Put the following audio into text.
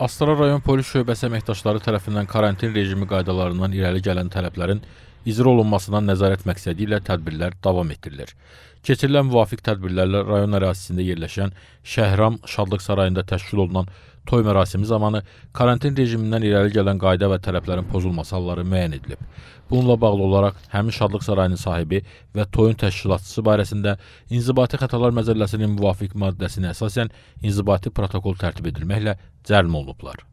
Astara rayon polis şöbəsi əməkdaşları tərəfindən karantin rejimi qaydalarından irəli gələn tələblərin icra olunmasına nəzarət məqsədi ilə tədbirlər davam etdirilir. Keçirilən müvafiq tədbirlərlə rayon ərazisində yerləşən Şəhram Şadlıq Sarayında təşkil olunan toy mərasimi zamanı karantin rejimindən irəli gələn qayda və tələblərin pozulması halları müəyyən edilib. Bununla bağlı olaraq həmin Şadlıq Sarayının sahibi və toyun təşkilatçısı barəsində inzibati xətalar məcəlləsinin müvafiq maddəsinə əsasən inzibati protokol tərtib edilməklə cərim olunublar.